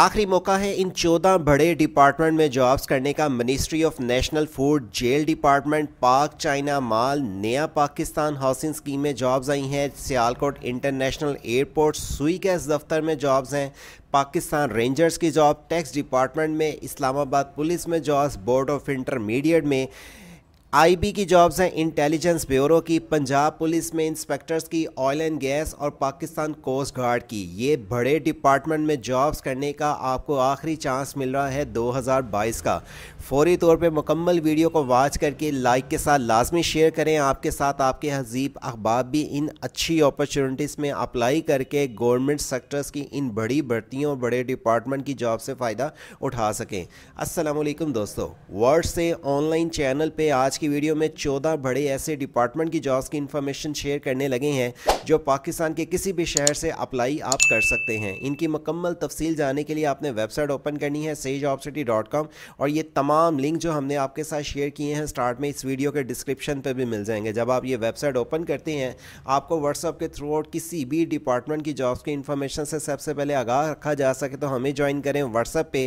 आखिरी मौका है इन चौदह बड़े डिपार्टमेंट में जॉब्स करने का मिनिस्ट्री ऑफ नेशनल फूड जेल डिपार्टमेंट पाक चाइना माल नया पाकिस्तान हाउसिंग स्कीम में जॉब्स आई हैं Sialkot international airport Sui gas दफ्तर में जॉब्स हैं पाकिस्तान रेंजर्स की जॉब टैक्स डिपार्टमेंट में इस्लामाबाद पुलिस में जॉब्स बोर्ड ऑफ इंटरमीडिएट में आईबी की जॉब्स हैं इंटेलिजेंस ब्यूरो की पंजाब पुलिस में इंस्पेक्टर्स की ऑयल एंड गैस और पाकिस्तान कोस्ट गार्ड की ये बड़े डिपार्टमेंट में जॉब्स करने का आपको आखिरी चांस मिल रहा है 2022 का फौरी तौर पे मुकम्मल वीडियो को वॉच करके लाइक के साथ लाजमी शेयर करें आपके साथ आपके हजीब अखबाब भी इन अच्छी अपॉर्चुनिटीज़ में अप्लाई करके गवर्नमेंट सेक्टर्स की इन बड़ी भर्तियों और बड़े डिपार्टमेंट की जॉब से फ़ायदा उठा सकें असलम दोस्तों वर्ड से ऑनलाइन चैनल पर आज की की वीडियो में चौदह बड़े ऐसे डिपार्टमेंट की जॉब्स की इन्फॉर्मेशन शेयर करने लगे हैं जो पाकिस्तान के किसी भी शहर से अप्लाई आप कर सकते हैं इनकी मुकम्मल तफसील जानने के लिए आपने वेबसाइट ओपन करनी है सेज सिटी डॉट कॉम और ये तमाम लिंक जो हमने आपके साथ शेयर किए हैं स्टार्ट में इस वीडियो के डिस्क्रिप्शन पर भी मिल जाएंगे जब आप ये वेबसाइट ओपन करते हैं आपको व्हाट्सअप के थ्रू आउट किसी भी डिपार्टमेंट की जॉब्स की इन्फॉर्मेशन से सबसे पहले आगाह रखा जा सके तो हमें ज्वाइन करें व्हाट्सएप पे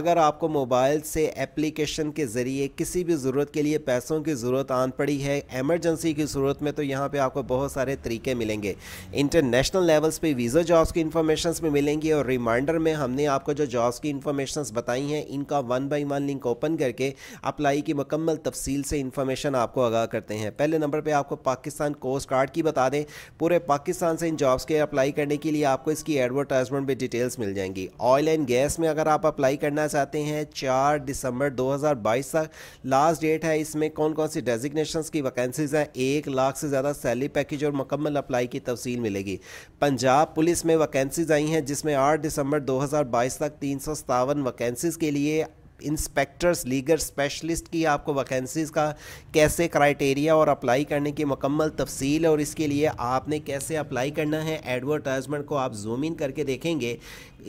अगर आपको मोबाइल से एप्लीकेशन के ज़रिए किसी भी ज़रूरत के लिए पैसों लोगों की ज़रूरत आन पड़ी है एमरजेंसी की सूरत में तो यहाँ पे आपको बहुत सारे तरीके मिलेंगे इंटरनेशनल लेवल्स पे वीज़ा जॉब्स की इन्फॉर्मेशन भी मिलेंगी और रिमाइंडर में हमने आपको जो जॉब्स की इन्फॉर्मेशन बताई हैं इनका one by one link open करके अप्लाई की मुकम्मल तफसील से इन्फॉर्मेशन आपको आगा करते हैं पहले नंबर पर आपको पाकिस्तान कोस्ट गार्ड की बता दें पूरे पाकिस्तान से इन जॉब्स के अप्लाई करने के लिए आपको इसकी एडवर्टाइजमेंट भी डिटेल्स मिल जाएंगी ऑयल एंड गैस में अगर आप अप्लाई करना चाहते हैं चार दिसंबर 2022 तक लास्ट डेट है इसमें कौन कौन सी डेजिग्नेशन की वैकेंसीज़ हैं एक लाख से ज़्यादा सैलरी पैकेज और मुकम्मल अप्लाई की तफसील मिलेगी पंजाब पुलिस में वैकेंसीज़ आई हैं जिसमें आठ दिसंबर दो हजार बाईस तक तीन सौ वैकेंसीज़ के लिए इंस्पेक्टर्स लीगल स्पेशलिस्ट की आपको वैकेंसीज़ का कैसे क्राइटेरिया और अप्लाई करने की मकम्मल तफसील और इसके लिए आपने कैसे अप्लाई करना है एडवर्टाइजमेंट को आप जूम इन करके देखेंगे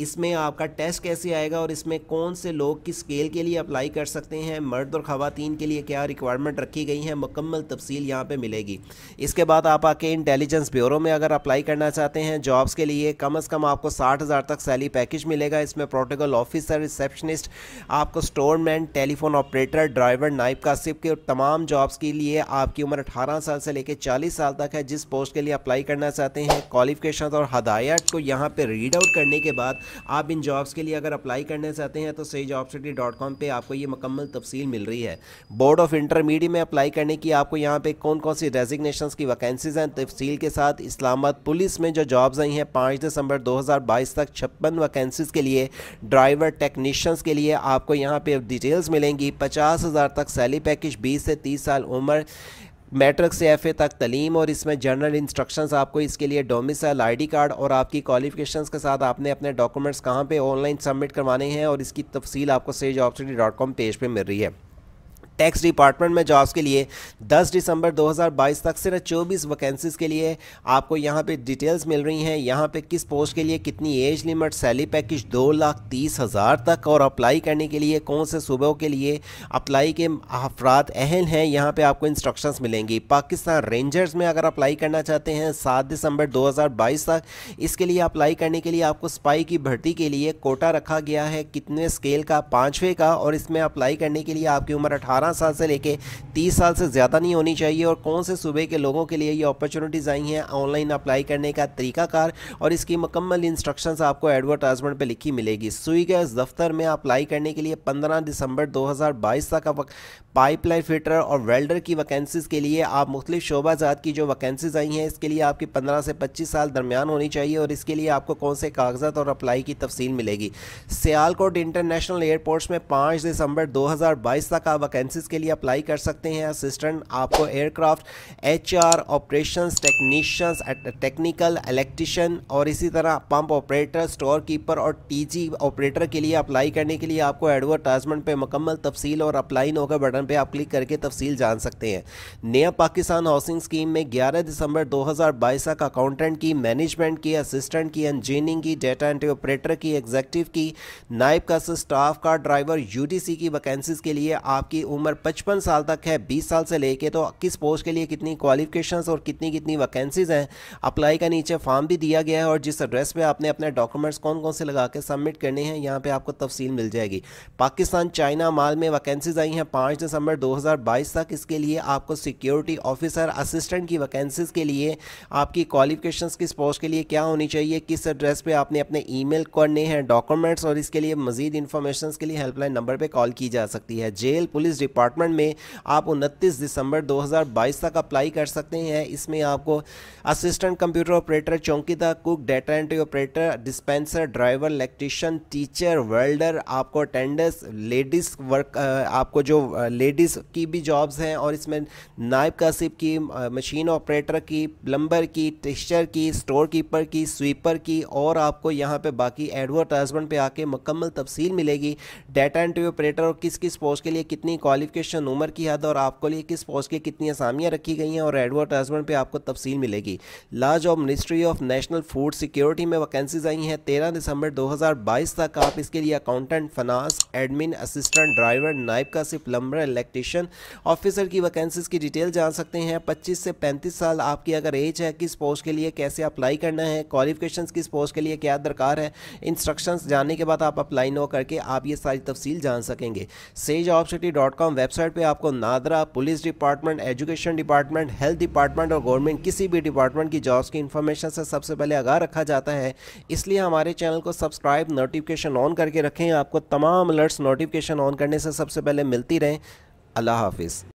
इसमें आपका टेस्ट कैसे आएगा और इसमें कौन से लोग किस स्केल के लिए अप्लाई कर सकते हैं मर्द और ख़वान के लिए क्या रिक्वायरमेंट रखी गई है मुकम्मल तफसील यहाँ पर मिलेगी इसके बाद आप आके इंटेलिजेंस ब्यूरो में अगर अप्लाई करना चाहते हैं जॉब्स के लिए कम अज़ कम आपको साठ हज़ार तक सैली पैकेज मिलेगा इसमें प्रोटोकॉल ऑफिसर रिसेप्शनिस्ट आपको आपको तो स्टोरमैन टेलीफोन ऑपरेटर ड्राइवर नाइप का सिप के और तमाम जॉब्स के लिए आपकी उम्र 18 साल से लेकर 40 साल तक है जिस पोस्ट के लिए अप्लाई करना चाहते हैं क्वालिफिकेशन और हदायत को यहाँ पर रीड आउट करने के बाद आप इन जॉब्स के लिए अगर अप्लाई करना चाहते हैं तो सही जॉब सिटी डॉट कॉम पर आपको ये मुकम्मल तफसील मिल रही है बोर्ड ऑफ इंटरमीडिएट में अप्लाई करने की आपको यहाँ पर कौन कौन सी रेजिग्नेशन की वैकेंसीज हैं तफसील के साथ इस्लामाबाद पुलिस में जो जॉब्स आई हैं पाँच दिसंबर दो हजार बाईस तक छप्पन वैकेंसीज के लिए ड्राइवर टेक्नीशियंस के लिए आपको यहाँ यहाँ पे डिटेल्स मिलेंगी पचास हज़ार तक सैली पैकेज बीस से तीस साल उम्र मैट्रिक से एफ तक तलीम और इसमें जनरल इंस्ट्रक्शंस आपको इसके लिए डोमिसाइल आईडी कार्ड और आपकी क्वालिफिकेशंस के साथ आपने अपने डॉक्यूमेंट्स कहाँ पे ऑनलाइन सबमिट करवाने हैं और इसकी तफसील आपको सेज पेज पे मिल रही है टैक्स डिपार्टमेंट में जॉब्स के लिए 10 दिसंबर 2022 तक सिर्फ 24 वैकेंसीज के लिए आपको यहाँ पे डिटेल्स मिल रही हैं यहाँ पे किस पोस्ट के लिए कितनी एज लिमिट सैलरी पैकेज दो लाख तीस हज़ार तक और अप्लाई करने के लिए कौन से सूबों के लिए अप्लाई के अफराद अहल हैं यहाँ पर आपको इंस्ट्रक्शंस मिलेंगी पाकिस्तान रेंजर्स में अगर अप्लाई करना चाहते हैं सात दिसंबर दो तक इसके लिए अप्लाई करने के लिए आपको स्पाई की भर्ती के लिए कोटा रखा गया है कितने स्केल का पाँचवें का और इसमें अप्लाई करने के लिए आपकी उम्र अठारह अठारह साल से लेके तीस साल से ज़्यादा नहीं होनी चाहिए और कौन से सूबे के लोगों के लिए ये अपॉर्चुनिटीज़ आई हैं ऑनलाइन अप्लाई करने का तरीकाकार और इसकी मुकम्मल इंस्ट्रक्शन आपको एडवर्टाइजमेंट पर लिखी मिलेगी सुई गैस दफ्तर में अप्लाई करने के लिए पंद्रह दिसंबर दो तक का पाइपलाइन फिटर और वेल्डर की वैकेंसीज़ के लिए आप मुख्तलिफ शोबाजात की जो वैकेंसीज़ आई हैं इसके लिए आपकी पंद्रह से पच्चीस साल दरमियान होनी चाहिए और इसके लिए आपको कौन से कागजात और अप्लाई की तफसील मिलेगी सियालकोट इंटरनेशनल एयरपोर्ट्स में 5 दिसंबर दो हज़ार बाईस तक आप वैकेंसी बेसिस के लिए अप्लाई कर सकते हैं असिस्टेंट आपको aircraft HR operation technicians technical electrician और इसी तरह पंप ऑपरेटर स्टोर कीपर और टीजी ऑपरेटर के लिए अप्लाई करने के लिए आपको एडवर्टाइजमेंट पर मुकम्मल तफसील और अप्लाई नौ का बटन पर आप क्लिक करके तफसील जान सकते हैं नया पाकिस्तान हाउसिंग स्कीम में ग्यारह दिसंबर दो हजार बाईस तक अकाउंटेंट की मैनेजमेंट की असिस्टेंट की इंजीनियरिंग की डेटा एंट्री ऑपरेटर की एग्जेक्टिव की नायब का स्टाफ का ड्राइवर यूडीसी की वैकेंसीज के लिए आपकी उम्र उम्र 55 साल तक है 20 साल से लेके तो किस पोस्ट के लिए कितनी क्वालिफिकेशंस और कितनी कितनी वैकेंसीज़ हैं अप्लाई का नीचे फॉर्म भी दिया गया है और जिस एड्रेस पे आपने अपने डॉक्यूमेंट्स कौन कौन से लगा के सबमिट करने हैं यहाँ पर आपको तफसील मिल जाएगी पाकिस्तान चाइना माल में वैकेंसीज़ आई हैं पाँच दिसंबर दो तक इसके लिए आपको सिक्योरिटी ऑफिसर असिस्टेंट की वैकेंसीज़ के लिए आपकी क्वालिफिकेशन किस पोस्ट के लिए क्या होनी चाहिए किस एड्रेस पर आपने अपने ईमेल करने हैं डॉक्यूमेंट्स और इसके लिए मजीद इन्फॉर्मेशन के लिए हेल्पलाइन नंबर पर कॉल की जा सकती है जेल पुलिस डिपार्ट डिपार्टमेंट में आप उनतीस दिसंबर 2022 तक अप्लाई कर सकते हैं इसमें आपको असिस्टेंट कंप्यूटर ऑपरेटर चौकीदार cook data entry operator dispenser driver electrician teacher welder आपको अटेंडेंस लेडीज़ वर्क आपको जो लेडीज़ की भी जॉब्स हैं और इसमें नायब कासिब की मशीन ऑपरेटर की प्लम्बर की टीचर की स्टोर कीपर की स्वीपर की और आपको यहाँ पे बाकी एडवर्टाइजमेंट पे आके मुकम्मल तफसील मिलेगी डाटा एंट्री ऑपरेटर और किस किस पोस्ट के लिए कितनी क्वालिटी क्वालिफिकेशन उम्र की हद और आपको लिए किस पोस्ट की कितनी आसामियाँ रखी गई हैं और एडवर्टाइजमेंट पर आपको तफसील मिलेगी ला job ministry of national food security में वैकेंसीज आई हैं तेरह दिसंबर दो तक आप इसके लिए अकाउंटेंट फनास एडमिन असिस्टेंट ड्राइवर नाइब का सिर्फ प्लम्बर इलेक्ट्रिशियन ऑफिसर की वैकेंसीज की डिटेल जान सकते हैं पच्चीस से पैंतीस साल आपकी अगर एज है किस पोस्ट के लिए कैसे अप्लाई करना है क्वालिफिकेशन किस पोस्ट के लिए क्या दरकार है इंस्ट्रक्शंस जानने के बाद आप अप्लाई नो करके आप ये सारी तफसील जान सकेंगे सेज ऑप्सिटी डॉट कॉम कॉम वेबसाइट पे आपको NADRA police department education department health department और गवर्नमेंट किसी भी डिपार्टमेंट की जॉब्स की इन्फॉर्मेशन से सबसे पहले आगाह रखा जाता है इसलिए हमारे चैनल को सब्सक्राइब नोटिफिकेशन ऑन करके रखें आपको तमाम अलर्ट्स नोटिफिकेशन ऑन करने से सबसे पहले मिलती रहें अल्लाह हाफिज़